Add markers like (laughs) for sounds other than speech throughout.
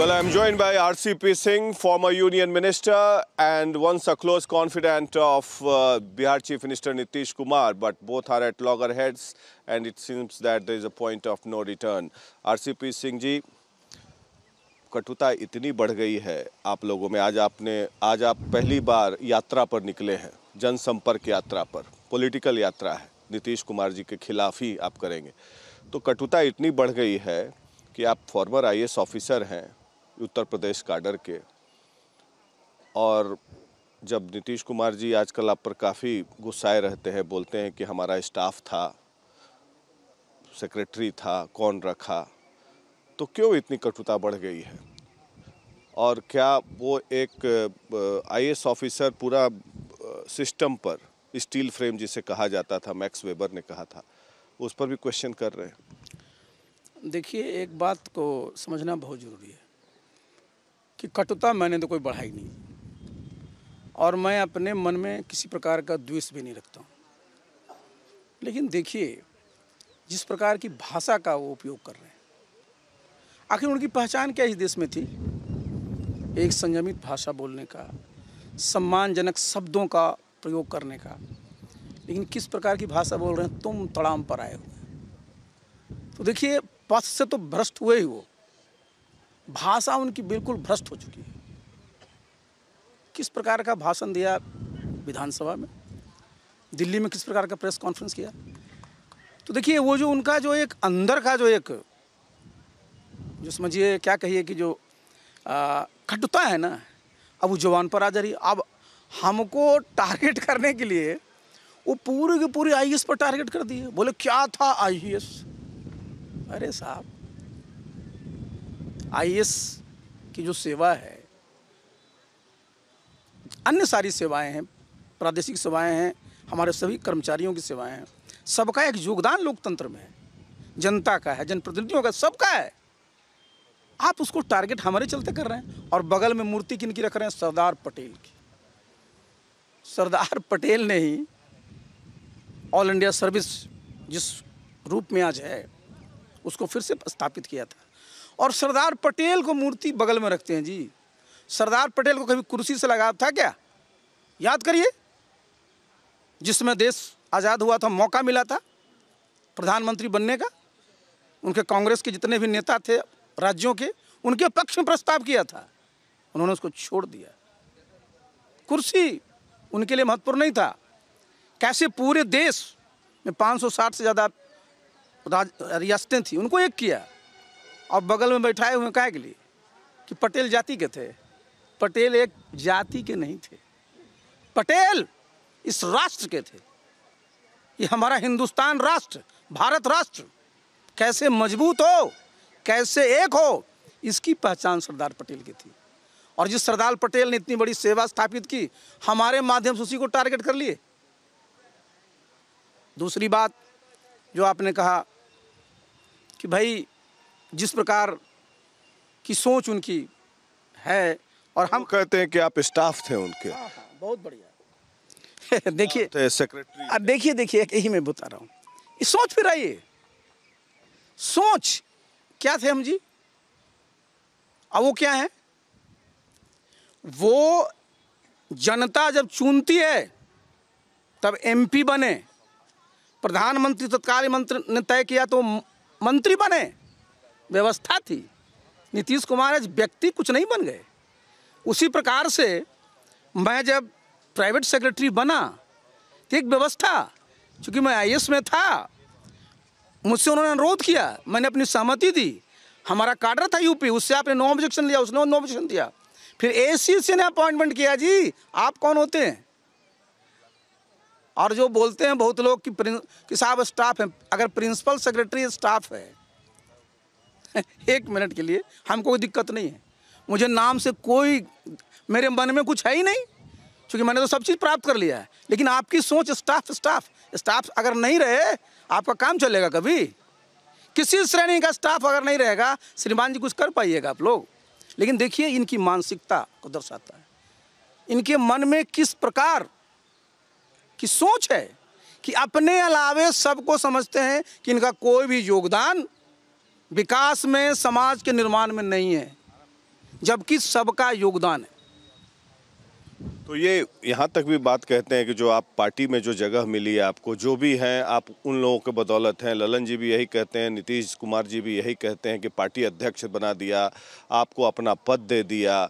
Well, I'm joined by RCP Singh, former Union Minister and once a close confidant of uh, Bihar Chief Minister Nitish Kumar, but both are at loggerheads and it seems that there is a point of no return. RCP Singh ji, कटुता इतनी बढ़ गई है आप लोगों में आज आपने आज आप पहली बार यात्रा पर निकले हैं जनसंपर्क यात्रा पर पॉलिटिकल यात्रा है नीतीश कुमार जी के खिलाफ ही आप करेंगे तो कटुता इतनी बढ़ गई है कि आप फॉर्मर आईएएस ऑफिसर हैं उत्तर प्रदेश काडर के और जब नीतीश कुमार जी आजकल आप पर काफ़ी गुस्साए रहते हैं बोलते हैं कि हमारा स्टाफ था सेक्रेटरी था कौन रखा तो क्यों इतनी कटुता बढ़ गई है और क्या वो एक आईएएस ऑफिसर पूरा सिस्टम पर स्टील फ्रेम जिसे कहा जाता था मैक्स वेबर ने कहा था उस पर भी क्वेश्चन कर रहे हैं देखिए एक बात को समझना बहुत ज़रूरी है कि कटुता मैंने तो कोई बढ़ाई नहीं और मैं अपने मन में किसी प्रकार का द्वेष भी नहीं रखता हूँ लेकिन देखिए जिस प्रकार की भाषा का वो उपयोग कर रहे हैं आखिर उनकी पहचान क्या इस देश में थी एक संयमित भाषा बोलने का सम्मानजनक शब्दों का प्रयोग करने का लेकिन किस प्रकार की भाषा बोल रहे हैं तुम तड़ाम पर आए हुए तो देखिए पथ से तो भ्रष्ट हुए ही वो भाषा उनकी बिल्कुल भ्रष्ट हो चुकी है किस प्रकार का भाषण दिया विधानसभा में दिल्ली में किस प्रकार का प्रेस कॉन्फ्रेंस किया तो देखिए वो जो उनका जो एक अंदर का जो एक जो समझिए क्या कहिए कि जो खटुता है ना अब वो जवान पर आ जा रही अब हमको टारगेट करने के लिए वो पूरी की पूरी आई पर टारगेट कर दिए बोले क्या था आई अरे साहब आई की जो सेवा है अन्य सारी सेवाएं हैं प्रादेशिक सेवाएं हैं हमारे सभी कर्मचारियों की सेवाएं हैं सबका एक योगदान लोकतंत्र में है जनता का है जनप्रतिनिधियों का सबका है आप उसको टारगेट हमारे चलते कर रहे हैं और बगल में मूर्ति किन की रख रहे हैं सरदार पटेल की सरदार पटेल ने ही ऑल इंडिया सर्विस जिस रूप में आज है उसको फिर से स्थापित किया था और सरदार पटेल को मूर्ति बगल में रखते हैं जी सरदार पटेल को कभी कुर्सी से लगाव था क्या याद करिए जिसमें देश आज़ाद हुआ था मौका मिला था प्रधानमंत्री बनने का उनके कांग्रेस के जितने भी नेता थे राज्यों के उनके पक्ष में प्रस्ताव किया था उन्होंने उसको छोड़ दिया कुर्सी उनके लिए महत्वपूर्ण नहीं था कैसे पूरे देश में 560 से ज़्यादा रियासतें थी उनको एक किया और बगल में बैठाए हुए कह के लिए कि पटेल जाति के थे पटेल एक जाति के नहीं थे पटेल इस राष्ट्र के थे ये हमारा हिंदुस्तान राष्ट्र भारत राष्ट्र कैसे मजबूत हो कैसे एक हो इसकी पहचान सरदार पटेल की थी और जिस सरदार पटेल ने इतनी बड़ी सेवा स्थापित की हमारे माध्यम से उसी को टारगेट कर लिए दूसरी बात जो आपने कहा कि भाई जिस प्रकार की सोच उनकी है और हम कहते हैं कि आप स्टाफ थे उनके हाँ, हाँ, बहुत बढ़िया (laughs) देखिए सेक्रेटरी देखिए देखिए यही मैं बता रहा हूँ सोच फिर आइए सोच क्या थे हम जी अब वो क्या है वो जनता जब चुनती है तब एमपी बने प्रधानमंत्री तत्कालीन मंत्री ने तय किया तो मंत्री बने व्यवस्था थी नीतीश कुमार आज व्यक्ति कुछ नहीं बन गए उसी प्रकार से मैं जब प्राइवेट सेक्रेटरी बना तो एक व्यवस्था चूँकि मैं आई में था मुझसे उन्होंने अनुरोध किया मैंने अपनी सहमति दी हमारा काडर था यूपी उससे आपने नो ऑब्जेक्शन लिया उसने नो ऑब्जेक्शन दिया फिर ए से ने अपॉइंटमेंट किया जी आप कौन होते हैं और जो बोलते हैं बहुत लोग कि, कि साहब स्टाफ हैं अगर प्रिंसिपल सेक्रेटरी स्टाफ है (laughs) एक मिनट के लिए हमको कोई दिक्कत नहीं है मुझे नाम से कोई मेरे मन में कुछ है ही नहीं क्योंकि मैंने तो सब चीज़ प्राप्त कर लिया है लेकिन आपकी सोच स्टाफ स्टाफ स्टाफ अगर नहीं रहे आपका काम चलेगा कभी किसी श्रेणी का स्टाफ अगर नहीं रहेगा श्रीमान जी कुछ कर पाइएगा आप लोग लेकिन देखिए इनकी मानसिकता को दर्शाता है इनके मन में किस प्रकार की सोच है कि अपने अलावे सबको समझते हैं कि इनका कोई भी योगदान विकास में समाज के निर्माण में नहीं है जबकि सबका योगदान है तो ये यहाँ तक भी बात कहते हैं कि जो आप पार्टी में जो जगह मिली है आपको जो भी हैं आप उन लोगों के बदौलत हैं ललन जी भी यही कहते हैं नीतीश कुमार जी भी यही कहते हैं कि पार्टी अध्यक्ष बना दिया आपको अपना पद दे दिया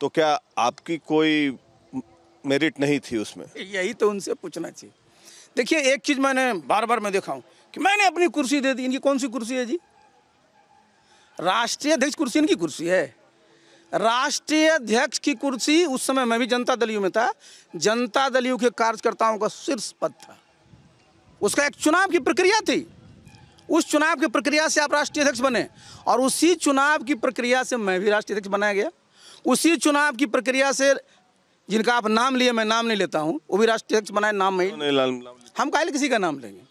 तो क्या आपकी कोई मेरिट नहीं थी उसमें यही तो उनसे पूछना चाहिए देखिए एक चीज़ मैंने बार बार मैं देखा हूँ कि मैंने अपनी कुर्सी दे दी इनकी कौन सी कुर्सी है जी राष्ट्रीय अध्यक्ष कुर्सी इनकी कुर्सी है राष्ट्रीय अध्यक्ष की कुर्सी उस समय मैं भी जनता दलियों में था जनता दलियों के कार्यकर्ताओं का शीर्ष पद था उसका एक चुनाव की प्रक्रिया थी उस चुनाव की प्रक्रिया से आप राष्ट्रीय अध्यक्ष बने और उसी चुनाव की प्रक्रिया से मैं भी राष्ट्रीय अध्यक्ष बनाया गया उसी चुनाव की प्रक्रिया से जिनका आप नाम लिए मैं नाम नहीं लेता हूँ वो भी राष्ट्रीय अध्यक्ष बनाए नाम में हम कहे किसी का नाम लेंगे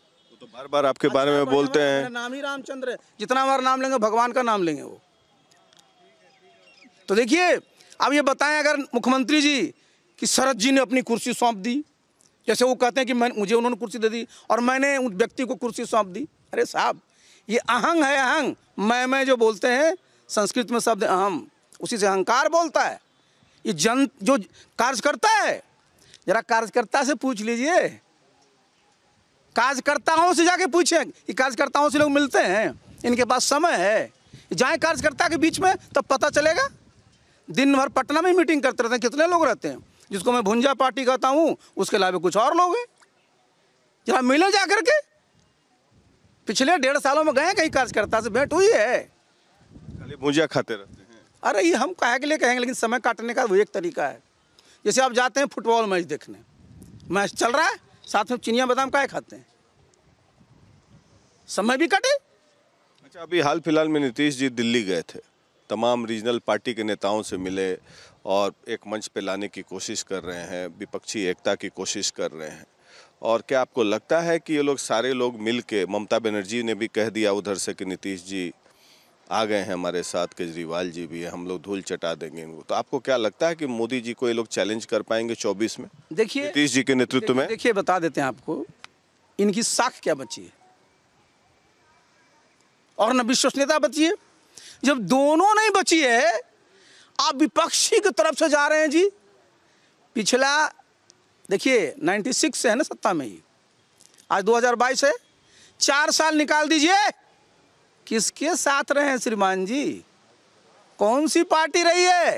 बार बार आपके अच्छा बारे में बोलते हैं नाम ही रामचंद्र है जितना बार नाम लेंगे भगवान का नाम लेंगे वो तो देखिए अब ये बताएं अगर मुख्यमंत्री जी कि शरद जी ने अपनी कुर्सी सौंप दी जैसे वो कहते हैं कि मैं मुझे उन्होंने कुर्सी दे दी और मैंने उस व्यक्ति को कुर्सी सौंप दी अरे साहब ये अहंग है अहंग मैं मैं जो बोलते हैं संस्कृत में शब्द अहम उसी से अहंकार बोलता है ये जन जो कार्यकर्ता है जरा कार्यकर्ता से पूछ लीजिए कार्यकर्ताओं से जाके पूछें कि कार्यकर्ताओं से लोग मिलते हैं इनके पास समय है जाए कार्यकर्ता के बीच में तब पता चलेगा दिन भर पटना में मीटिंग करते रहते हैं कितने लोग रहते हैं जिसको मैं भुंजा पार्टी कहता हूँ उसके अलावा कुछ और लोग हैं जरा मिले जा करके के पिछले डेढ़ सालों में गए कहीं कार्यकर्ता से भेंट हुई है भुंजा भुंजिया खाते रहते हैं अरे ये हम कहे के लिए कहेंगे लेकिन समय काटने का वो एक तरीका है जैसे आप जाते हैं फुटबॉल मैच देखने मैच चल रहा है साथ में चिनिया बादाम का खाते हैं समय भी कटे अच्छा अभी हाल फिलहाल में नीतीश जी दिल्ली गए थे तमाम रीजनल पार्टी के नेताओं से मिले और एक मंच पे लाने की कोशिश कर रहे हैं विपक्षी एकता की कोशिश कर रहे हैं और क्या आपको लगता है कि ये लोग सारे लोग मिल के ममता बनर्जी ने भी कह दिया उधर से कि नीतीश जी आ गए हैं हमारे साथ केजरीवाल जी भी हम लोग धूल चटा देंगे इनको तो आपको क्या लगता है कि मोदी जी को ये लोग चैलेंज कर पाएंगे 24 में देखिए नीतीश जी के नेतृत्व में देखिए बता देते हैं आपको इनकी साख क्या बची है और न विश्वसनीयता बची है जब दोनों नहीं बची है आप विपक्षी की तरफ से जा रहे हैं जी पिछला देखिए 96 से है ना सत्ता में ही आज 2022 है चार साल निकाल दीजिए किसके साथ रहे हैं श्रीमान जी कौन सी पार्टी रही है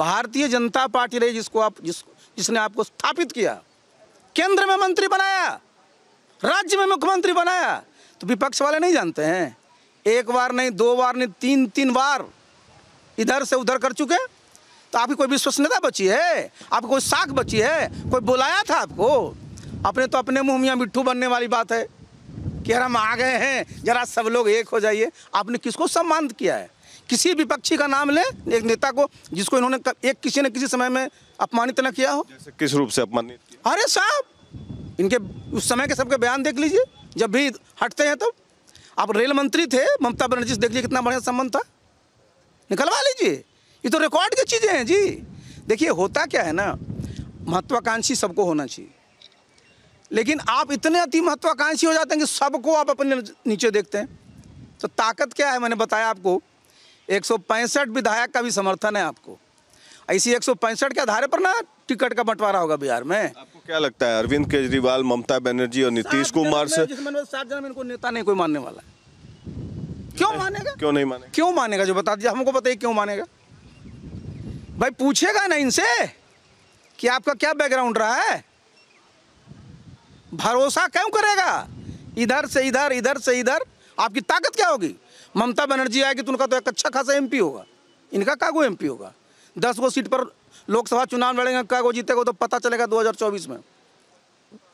भारतीय जनता पार्टी रही जिसको आप जिस जिसने आपको स्थापित किया केंद्र में मंत्री बनाया राज्य में मुख्यमंत्री बनाया तो विपक्ष वाले नहीं जानते हैं एक बार नहीं दो बार नहीं तीन तीन बार इधर से उधर कर चुके तो आपकी कोई विश्वसनीयता बची है आपकी कोई साख बची है कोई बुलाया था आपको अपने तो अपने मुँह मियाँ मिट्ठू बनने वाली बात है कि यार हम आ गए हैं जरा सब लोग एक हो जाइए आपने किसको सम्मान किया है किसी विपक्षी का नाम लें एक नेता को जिसको इन्होंने एक किसी न किसी समय में अपमानित न किया हो किस रूप से अपमानित किया अरे साहब इनके उस समय के सबके बयान देख लीजिए जब भी हटते हैं तब तो आप रेल मंत्री थे ममता बनर्जी से देख लीजिए कितना बढ़िया संबंध था निकलवा लीजिए ये तो रिकॉर्ड की चीज़ें हैं जी देखिए होता क्या है ना महत्वाकांक्षी सबको होना चाहिए लेकिन आप इतने अति महत्वाकांक्षी हो जाते हैं कि सबको आप अपने नीचे देखते हैं तो ताकत क्या है मैंने बताया आपको एक विधायक का भी समर्थन है आपको ऐसी एक के आधार पर ना टिकट का बंटवारा होगा बिहार में आपको क्या लगता है अरविंद केजरीवाल ममता बनर्जी और नीतीश कुमार से सात जन इनको नेता नहीं कोई मानने वाला क्यों मानेगा क्यों नहीं मानेगा क्यों मानेगा जो बता दिया हमको बताइए क्यों मानेगा भाई पूछेगा ना इनसे कि आपका क्या बैकग्राउंड रहा है भरोसा क्यों करेगा इधर से इधर इधर से इधर आपकी ताकत क्या होगी ममता बनर्जी आएगी तो उनका तो एक अच्छा खासा एमपी होगा इनका कागो एमपी होगा दस गो सीट पर लोकसभा चुनाव लड़ेंगे कागो जीतेगा तो पता चलेगा 2024 में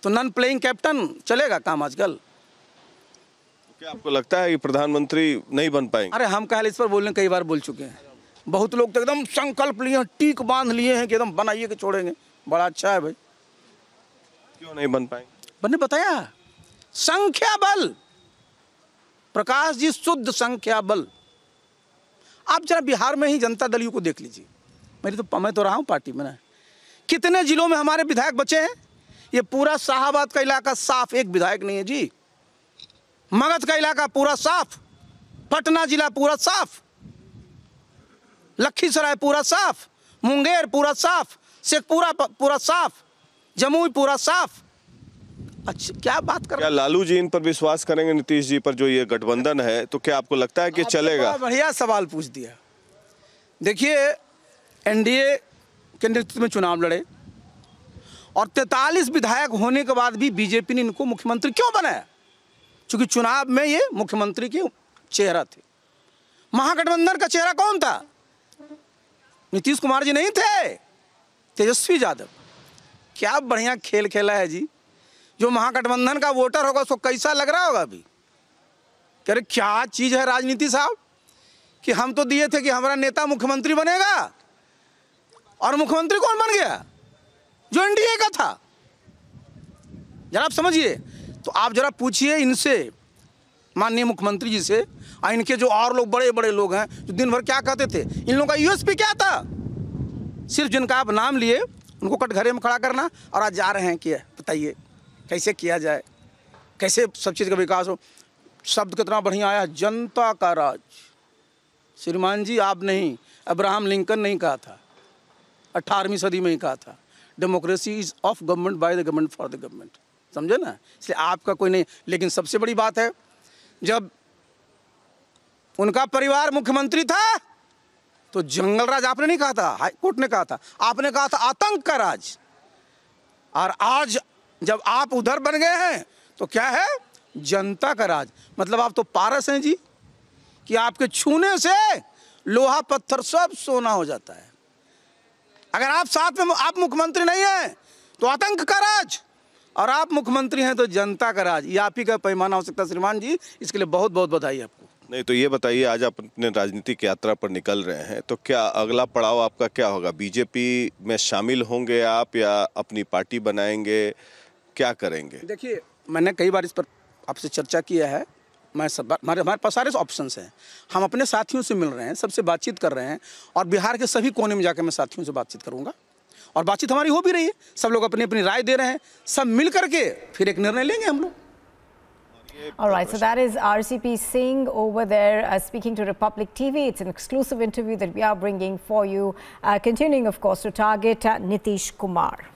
तो नॉन प्लेइंग कैप्टन चलेगा काम आजकल क्या आपको लगता है कि प्रधानमंत्री नहीं बन पाएंगे अरे हम कहल इस पर बोलने कई बार बोल चुके हैं बहुत लोग तो एकदम संकल्प लिए हैं टीक बांध लिए हैं कि एकदम बनाइए कि छोड़ेंगे बड़ा अच्छा है भाई क्यों नहीं बन पाएंगे मैंने बताया संख्या बल प्रकाश जी शुद्ध संख्या बल आप जरा बिहार में ही जनता दल यू को देख लीजिए मेरी तो मैं तो रहा हूँ पार्टी में ना कितने जिलों में हमारे विधायक बचे हैं ये पूरा शाहबाद का इलाका साफ एक विधायक नहीं है जी मगध का इलाका पूरा साफ पटना जिला पूरा साफ लखीसराय पूरा साफ मुंगेर पूरा साफ शेखपुरा पूरा साफ जमुई पूरा साफ अच्छा क्या बात कर क्या लालू जी इन पर विश्वास करेंगे नीतीश जी पर जो ये गठबंधन है तो क्या आपको लगता है कि चलेगा बढ़िया सवाल पूछ दिया देखिए एनडीए के नेतृत्व में चुनाव लड़े और तैतालीस विधायक होने के बाद भी बीजेपी ने इनको मुख्यमंत्री क्यों बनाया क्योंकि चुनाव में ये मुख्यमंत्री के चेहरा थे महागठबंधन का चेहरा कौन था नीतीश कुमार जी नहीं थे तेजस्वी यादव क्या बढ़िया खेल खेला है जी जो महागठबंधन का वोटर होगा उसको कैसा लग रहा होगा अभी कह रहे क्या चीज़ है राजनीति साहब कि हम तो दिए थे कि हमारा नेता मुख्यमंत्री बनेगा और मुख्यमंत्री कौन बन गया जो एनडीए का था जरा आप समझिए तो आप जरा पूछिए इनसे माननीय मुख्यमंत्री जी से और इनके जो और लोग बड़े बड़े लोग हैं जो दिन भर क्या कहते थे इन लोगों का यूएसपी क्या था सिर्फ जिनका आप नाम लिए उनको कटघरे में खड़ा करना और आज जा रहे हैं कि बताइए कैसे किया जाए कैसे सब चीज़ का विकास हो शब्द कितना बढ़िया आया जनता का राज श्रीमान जी आप नहीं अब्राहम लिंकन नहीं कहा था अट्ठारहवीं सदी में ही कहा था democracy is of government by the government for the government समझे ना इसलिए आपका कोई नहीं लेकिन सबसे बड़ी बात है जब उनका परिवार मुख्यमंत्री था तो जंगल राज आपने नहीं कहा था हाईकोर्ट ने कहा था आपने कहा था आतंक का राज और आज जब आप उधर बन गए हैं तो क्या है जनता का राज मतलब आप तो पारस हैं जी कि आपके छूने से लोहा पत्थर सब सोना हो जाता है अगर आप साथ में आप मुख्यमंत्री नहीं हैं तो आतंक का राज और आप मुख्यमंत्री हैं तो जनता का राज ये आप ही का पैमाना हो सकता है श्रीमान जी इसके लिए बहुत बहुत बधाई आपको नहीं तो ये बताइए आज आप अपने राजनीतिक यात्रा पर निकल रहे हैं तो क्या अगला पड़ाव आपका क्या होगा बीजेपी में शामिल होंगे आप या अपनी पार्टी बनाएंगे क्या करेंगे देखिए मैंने कई बार इस पर आपसे चर्चा किया है मैं सब हमारे हमारे पास सारे ऑप्शन हैं हम अपने साथियों से मिल रहे हैं सबसे बातचीत कर रहे हैं और बिहार के सभी कोने में जाकर मैं साथियों से बातचीत करूँगा और बातचीत हमारी हो भी रही है सब लोग अपनी अपनी राय दे रहे हैं सब मिल करके फिर एक निर्णय लेंगे हम लोग All right, so that is RCP Singh over there uh, speaking to Republic TV. It's an exclusive interview that we are bringing for you, uh, continuing, of course, to target uh, Nitish Kumar.